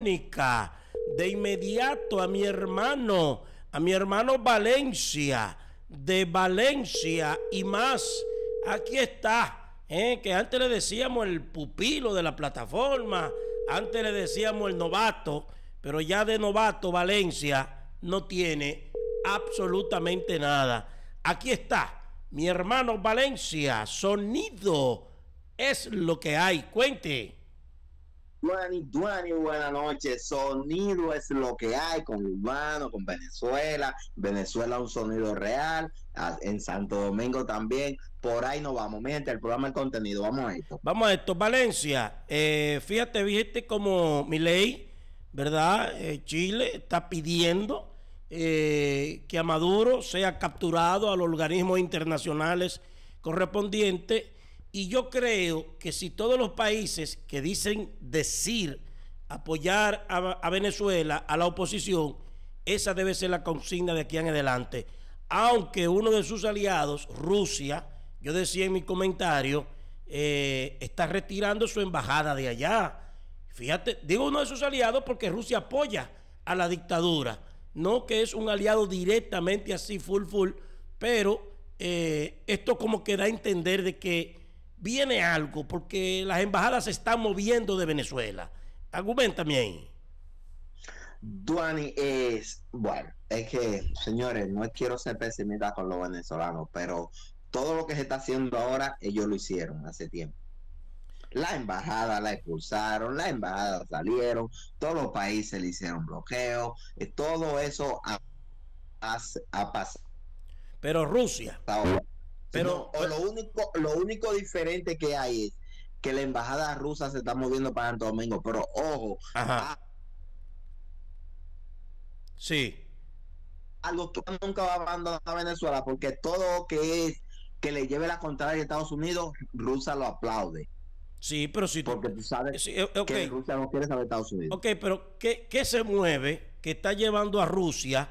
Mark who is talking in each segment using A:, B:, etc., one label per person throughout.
A: de inmediato a mi hermano, a mi hermano Valencia, de Valencia y más. Aquí está, ¿eh? que antes le decíamos el pupilo de la plataforma, antes le decíamos el novato, pero ya de novato Valencia no tiene absolutamente nada. Aquí está, mi hermano Valencia, sonido es lo que hay, cuente.
B: Duani, Duani, buenas noches. Sonido es lo que hay con Urbano, con Venezuela. Venezuela un sonido real. Ah, en Santo Domingo también. Por ahí nos vamos. Miren, el programa El Contenido. Vamos a esto.
A: Vamos a esto. Valencia, eh, fíjate, viste como mi ley, ¿verdad? Eh, Chile está pidiendo eh, que a Maduro sea capturado a los organismos internacionales correspondientes y yo creo que si todos los países que dicen decir apoyar a, Venezuela, a la oposición, esa debe ser la consigna de aquí en adelante. Aunque uno de sus aliados, Rusia, yo decía en mi comentario, eh, está retirando su embajada de allá. Fíjate, digo uno de sus aliados porque Rusia apoya a la dictadura. No que es un aliado directamente así, full, full, pero eh, esto como que da a entender de que viene algo, porque las embajadas se están moviendo de Venezuela. Argumentame ahí.
B: Duani es, bueno, es que, señores, no quiero ser pesimista con los venezolanos, pero todo lo que se está haciendo ahora, ellos lo hicieron hace tiempo. La embajada la expulsaron, la embajada salieron, todos los países le hicieron bloqueo, eh, todo eso ha, pasado. Pero Rusia. Pero lo único, lo único diferente que hay es que la embajada rusa se está moviendo para Santo Domingo, pero ojo. Sí. Algo nunca va a abandonar a Venezuela, porque todo lo que es que le lleve la contraria a Estados Unidos, Rusia lo aplaude. Sí, pero si Porque tú sabes eh, que Rusia no quiere saber Estados Unidos. Ok,
A: pero ¿qué, ¿qué, se mueve que está llevando a Rusia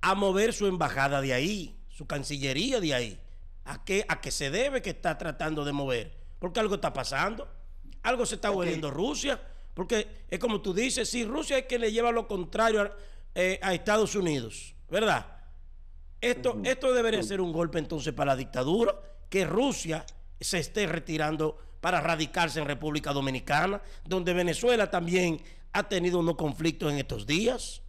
A: a mover su embajada de ahí, su cancillería de ahí? ¿A qué, ¿A se debe que está tratando de mover? Porque algo está pasando. Algo se está volviendo Rusia. Porque es como tú dices, si Rusia es que le lleva lo contrario a, eh, Estados Unidos, ¿verdad? Esto, esto debería ser un golpe entonces para la dictadura, que Rusia se esté retirando para radicarse en República Dominicana, donde Venezuela también ha tenido unos conflictos en estos días.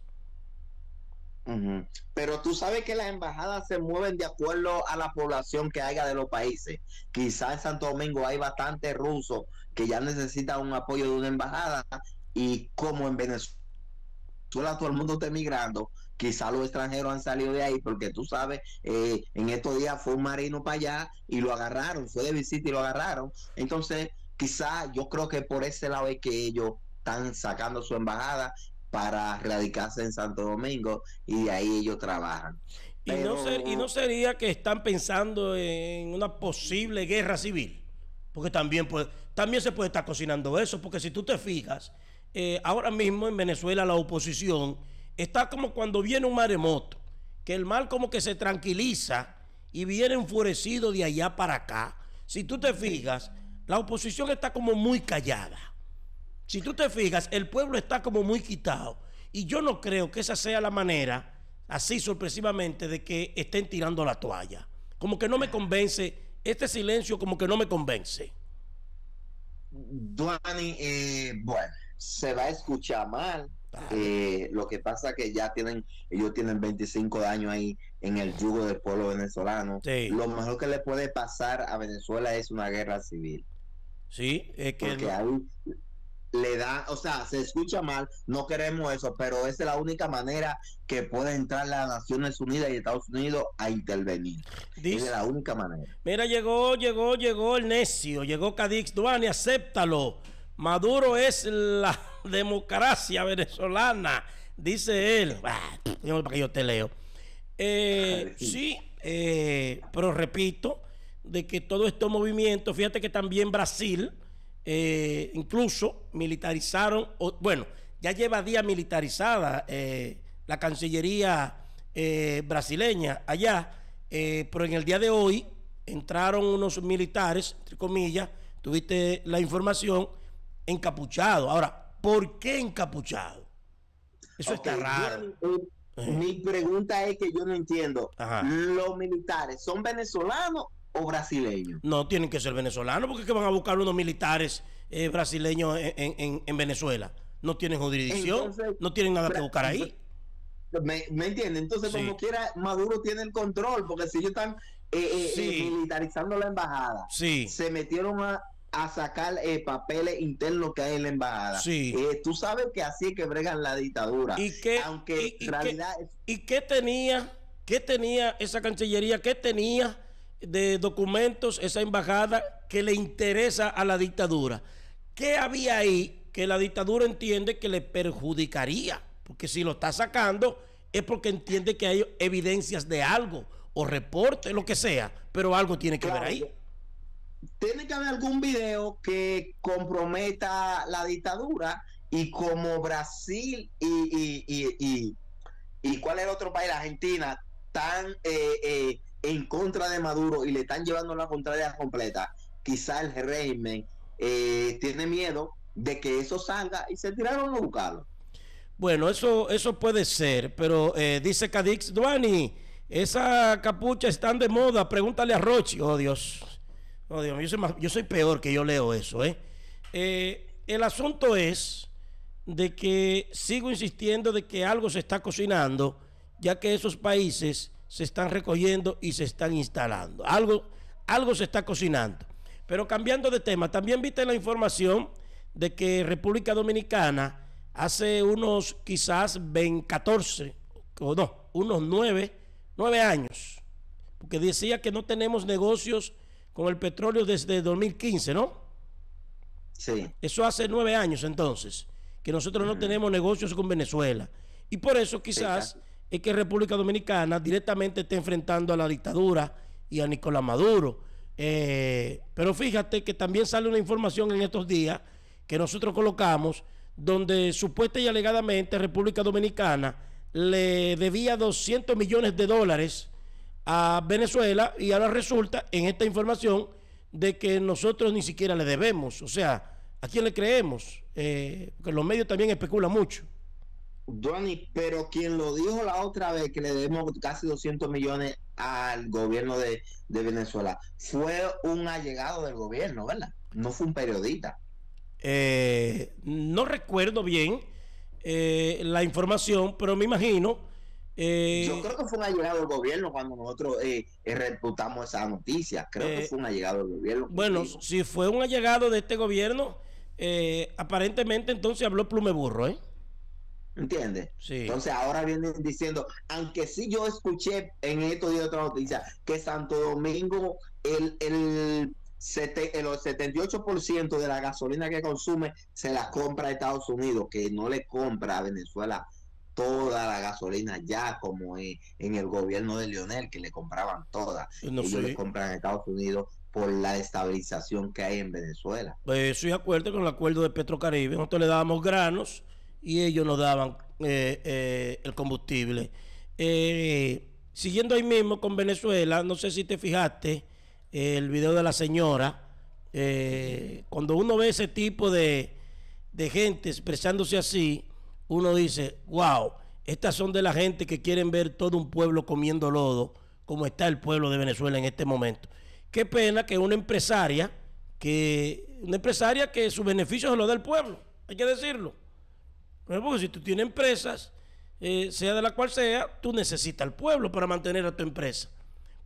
B: Pero tú sabes que las embajadas se mueven de acuerdo a la población que haya de los países. Quizás en Santo Domingo hay bastantes rusos que ya necesitan un apoyo de una embajada y como en Venezuela todo el mundo está emigrando, quizás los extranjeros han salido de ahí porque tú sabes, eh, en estos días fue un marino para allá y lo agarraron, fue de visita y lo agarraron. Entonces, quizás yo creo que por ese lado es que ellos están sacando su embajada para radicarse en Santo Domingo y de ahí ellos trabajan.
A: ¿Y, no sería que están pensando en una posible guerra civil? Porque también, también se puede estar cocinando eso, porque si tú te fijas, eh, ahora mismo en Venezuela la oposición está como cuando viene un maremoto, que el mal como que se tranquiliza y viene enfurecido de allá para acá. Si tú te fijas, la oposición está como muy callada. Si tú te fijas, el pueblo está como muy quitado. Y yo no creo que esa sea la manera, así sorpresivamente, de que estén tirando la toalla. Como que no me convence, este silencio como que no me convence.
B: Duani, eh, bueno, se va a escuchar mal. Eh, lo que pasa que ya tienen, ellos tienen 25 años ahí en el yugo del pueblo venezolano. Lo mejor que le puede pasar a Venezuela es una guerra civil.
A: Sí, es que
B: le da, o sea, se escucha mal, no queremos eso, pero esa es la única manera que puede entrar las Naciones Unidas y Estados Unidos a intervenir. Dice, es la única manera.
A: Mira, llegó, llegó, llegó el necio, llegó Cadix Duane, acéptalo. Maduro es la democracia venezolana, dice él. Ah, para que yo te leo. Eh, sí, eh, pero repito, de que todo estos movimientos, fíjate que también Brasil eh, incluso militarizaron, bueno, ya lleva días militarizada eh, la Cancillería eh, brasileña allá, pero en el día de hoy entraron unos militares, entre comillas, tuviste la información, encapuchado. Ahora, ¿por qué encapuchado?
B: Eso está raro. mi pregunta es que yo no entiendo. ¿Los militares son venezolanos o brasileño?
A: No, tienen que ser venezolanos, porque van a buscar unos militares eh, brasileños en, Venezuela. No tienen jurisdicción,
B: no tienen nada que buscar ahí. ¿Me, entiende? Entonces, como quiera, Maduro tiene el control, porque si ellos están eh, eh, militarizando la embajada, sí. se metieron a, sacar papeles internos que hay en la embajada. Sí. tú sabes que así es que bregan la dictadura. ¿Y
A: Aunque en realidad... ¿Y qué tenía? ¿Qué tenía esa cancillería? ¿Qué tenía de documentos esa embajada que le interesa a la dictadura. ¿Qué había ahí que la dictadura entiende que le perjudicaría? Porque si lo está sacando es porque entiende que hay evidencias de algo o reporte lo que sea, pero algo tiene que ver ahí.
B: Tiene que haber algún video que comprometa la dictadura y como Brasil y, y, y, y, y cuál es el otro país, la Argentina, tan... Eh, eh, en contra de Maduro y le están llevando la contraria completa, quizá el régimen eh, tiene miedo de que eso salga y se tiraron los buscarlo.
A: Bueno, eso, eso puede ser, pero eh, dice Cadix Duani, esa capucha están de moda, pregúntale a Rochi, oh Dios, oh Dios, yo soy, peor que yo leo eso, ¿eh? eh el asunto es de que sigo insistiendo de que algo se está cocinando, ya que esos países se están recogiendo y se están instalando. Algo, algo se está cocinando. Pero cambiando de tema, también viste la información de que República Dominicana hace unos quizás 20, 14, o no, unos 9, 9 años, porque decía que no tenemos negocios con el petróleo desde 2015, ¿no? Sí. Eso hace 9 años entonces, que nosotros no tenemos negocios con Venezuela. Y por eso quizás es que República Dominicana directamente está enfrentando a la dictadura y a Nicolás Maduro. Eh, pero fíjate que también sale una información en estos días que nosotros colocamos donde supuesta y alegadamente República Dominicana le debía 200 millones de dólares a Venezuela y ahora resulta en esta información de que nosotros ni siquiera le debemos. O sea, ¿a quién le creemos? Porque eh, los medios también especulan mucho.
B: Johnny, pero quien lo dijo la otra vez que le demos casi 200 millones al gobierno de, Venezuela fue un allegado del gobierno, ¿verdad? No fue un periodista. Eh, no recuerdo bien
A: eh, la información, pero me imagino. Eh, Yo creo
B: que fue un allegado del gobierno cuando nosotros reputamos esa noticia. Creo que fue un allegado del gobierno. Bueno,
A: si fue un allegado de este gobierno, aparentemente entonces habló Plumeburro, ¿eh?
B: ¿Entiendes? Entonces ahora vienen diciendo, aunque sí yo escuché en estos días otra noticia, que Santo Domingo, el, el, el 78% de la gasolina que consume se la compra a Estados Unidos, que no le compra a Venezuela toda la gasolina ya como en, el gobierno de Lionel, que le compraban toda. Eh, no Ellos le compran a Estados Unidos por la estabilización que hay en Venezuela.
A: Pues estoy de acuerdo con el acuerdo de Petrocaribe. Nosotros le dábamos granos y ellos nos daban eh, eh, el combustible. Eh, siguiendo ahí mismo con Venezuela, no sé si te fijaste el video de la señora. cuando uno ve ese tipo de, de gente expresándose así, uno dice, wow, estas son de la gente que quieren ver todo un pueblo comiendo lodo, como está el pueblo de Venezuela en este momento. Qué pena que una empresaria, que, una empresaria que su beneficio es lo del pueblo, hay que decirlo si tú tienes empresas, eh, sea de la cual sea, tú necesitas al pueblo para mantener a tu empresa.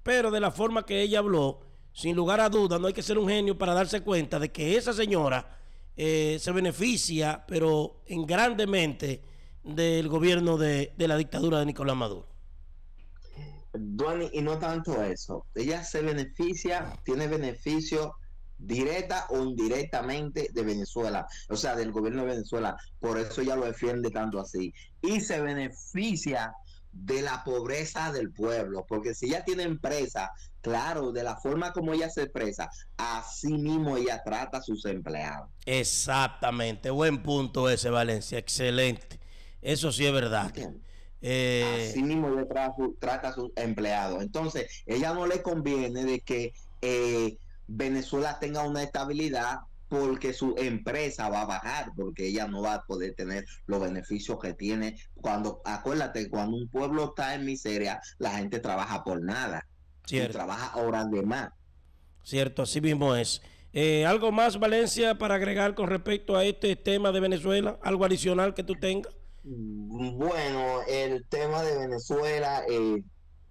A: Pero de la forma que ella habló, sin lugar a dudas, no hay que ser un genio para darse cuenta de que esa señora eh, se beneficia, pero en grandemente, del gobierno de, de la dictadura de Nicolás Maduro.
B: Duani, y no tanto eso. Ella se beneficia, tiene beneficio directa o indirectamente de Venezuela, o sea, del gobierno de Venezuela. Por eso ella lo defiende tanto así. Y se beneficia de la pobreza del pueblo, porque si ella tiene empresa, claro, de la forma como ella se expresa, así mismo ella trata a sus empleados.
A: Exactamente, buen punto ese, Valencia, excelente. Eso sí es verdad.
B: Eh, así mismo ella trata a sus empleados. Entonces, ella no le conviene de que eh, Venezuela tenga una estabilidad porque su empresa va a bajar, porque ella no va a poder tener los beneficios que tiene. Cuando, acuérdate, cuando un pueblo está en miseria, la gente trabaja por nada. Cierto. trabaja horas de más.
A: Cierto, así mismo es. Eh, ¿Algo más, Valencia, para agregar con respecto a este tema de Venezuela? ¿Algo adicional que tú tengas?
B: Mm, bueno, el tema de Venezuela, eh,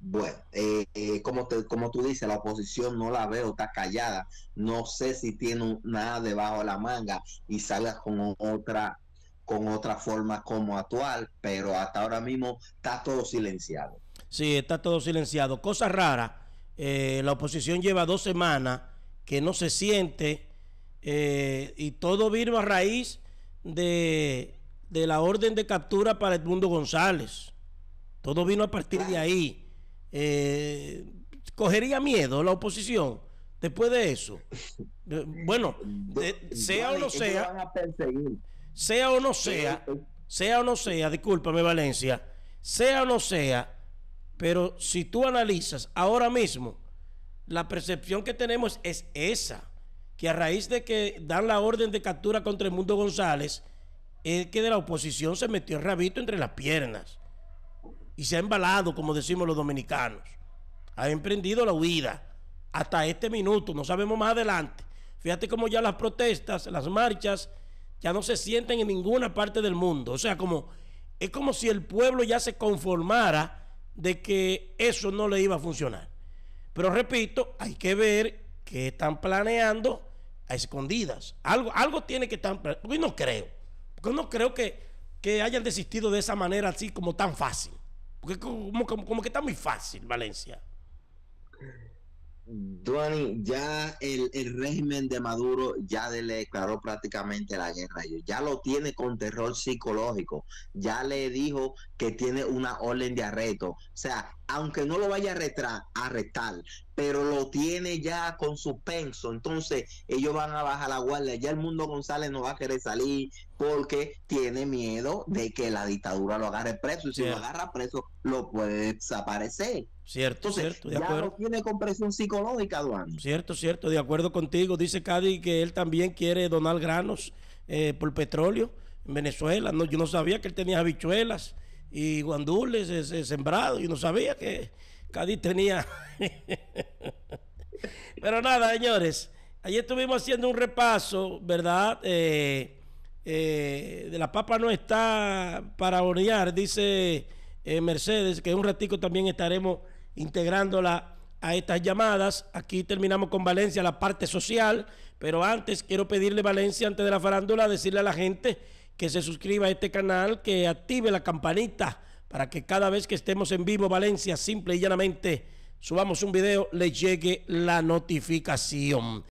B: bueno, eh, eh, como, como tú dices, la oposición no la veo, está callada. No sé si tiene nada debajo de la manga y salga con otra, con otra forma como actual, pero hasta ahora mismo está todo silenciado.
A: Sí, está todo silenciado. Cosa rara, eh, la oposición lleva dos semanas que no se siente y todo vino a raíz de, de la orden de captura para Edmundo González. Todo vino a partir de ahí eh, cogería miedo la oposición después de eso. Eh, bueno, eh, sea o no sea, sea o no sea, eh, sea o no sea, discúlpame Valencia, sea o no sea, pero si tú analizas ahora mismo, la percepción que tenemos es esa, que a raíz de que dan la orden de captura contra el mundo González, es que de la oposición se metió el rabito entre las piernas y se ha embalado, como decimos los dominicanos. Ha emprendido la huida hasta este minuto, no sabemos más adelante. Fíjate cómo ya las protestas, las marchas, ya no se sienten en ninguna parte del mundo. O sea, como es como si el pueblo ya se conformara de que eso no le iba a funcionar. Pero repito, hay que ver que están planeando a escondidas. Algo, algo tiene que estar planeando. no creo. Porque no creo que, que hayan desistido de esa manera así como tan fácil. Porque como, como, que está muy fácil, Valencia.
B: Donny, ya el, el, régimen de Maduro ya le declaró prácticamente la guerra Ya lo tiene con terror psicológico. Ya le dijo que tiene una orden de arresto. O sea, aunque no lo vaya a arrestar, arrestar pero lo tiene ya con suspenso. Entonces ellos van a bajar la guardia. Ya el mundo González no va a querer salir porque tiene miedo de que la dictadura lo agarre preso. Y si lo agarra preso, lo puede desaparecer. Cierto, cierto, de ya Lo tiene con presión psicológica, Duan.
A: Cierto, cierto, de acuerdo contigo. Dice Cádiz que él también quiere donar granos eh, por petróleo en Venezuela. No, yo no sabía que él tenía habichuelas y guandules eh, eh, sembrados. Yo no sabía que Cádiz tenía Pero nada, señores. Ayer estuvimos haciendo un repaso, ¿verdad? Eh, eh, de la papa no está para hornear, dice eh, Mercedes, que un ratico también estaremos integrándola a estas llamadas. Aquí terminamos con Valencia, la parte social, pero antes quiero pedirle Valencia, antes de la farándula, decirle a la gente que se suscriba a este canal, que active la campanita para que cada vez que estemos en vivo, Valencia, simple y llanamente subamos un video, le llegue la notificación.